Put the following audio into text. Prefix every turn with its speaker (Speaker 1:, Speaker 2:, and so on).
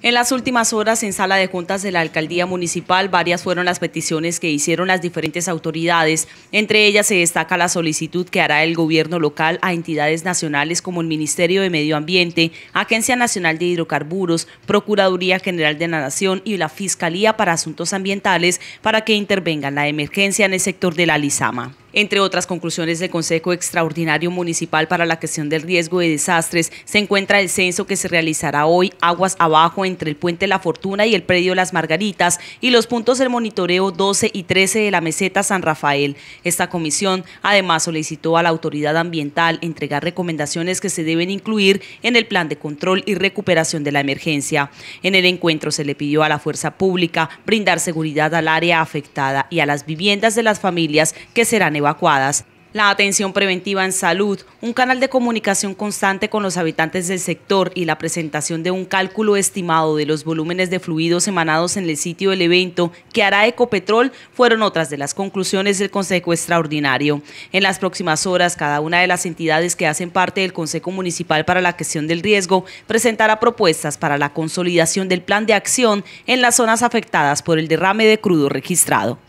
Speaker 1: En las últimas horas, en sala de juntas de la alcaldía municipal, varias fueron las peticiones que hicieron las diferentes autoridades. Entre ellas se destaca la solicitud que hará el gobierno local a entidades nacionales como el Ministerio de Medio Ambiente, Agencia Nacional de Hidrocarburos, Procuraduría General de la Nación y la Fiscalía para Asuntos Ambientales para que intervengan la emergencia en el sector de la Lizama. Entre otras conclusiones del Consejo Extraordinario Municipal para la Gestión del Riesgo de Desastres, se encuentra el censo que se realizará hoy aguas abajo entre el Puente La Fortuna y el Predio Las Margaritas y los puntos del monitoreo 12 y 13 de la meseta San Rafael. Esta comisión además solicitó a la autoridad ambiental entregar recomendaciones que se deben incluir en el plan de control y recuperación de la emergencia. En el encuentro se le pidió a la fuerza pública brindar seguridad al área afectada y a las viviendas de las familias que serán evacuadas la atención preventiva en salud, un canal de comunicación constante con los habitantes del sector y la presentación de un cálculo estimado de los volúmenes de fluidos emanados en el sitio del evento que hará Ecopetrol fueron otras de las conclusiones del Consejo Extraordinario. En las próximas horas, cada una de las entidades que hacen parte del Consejo Municipal para la Gestión del Riesgo presentará propuestas para la consolidación del plan de acción en las zonas afectadas por el derrame de crudo registrado.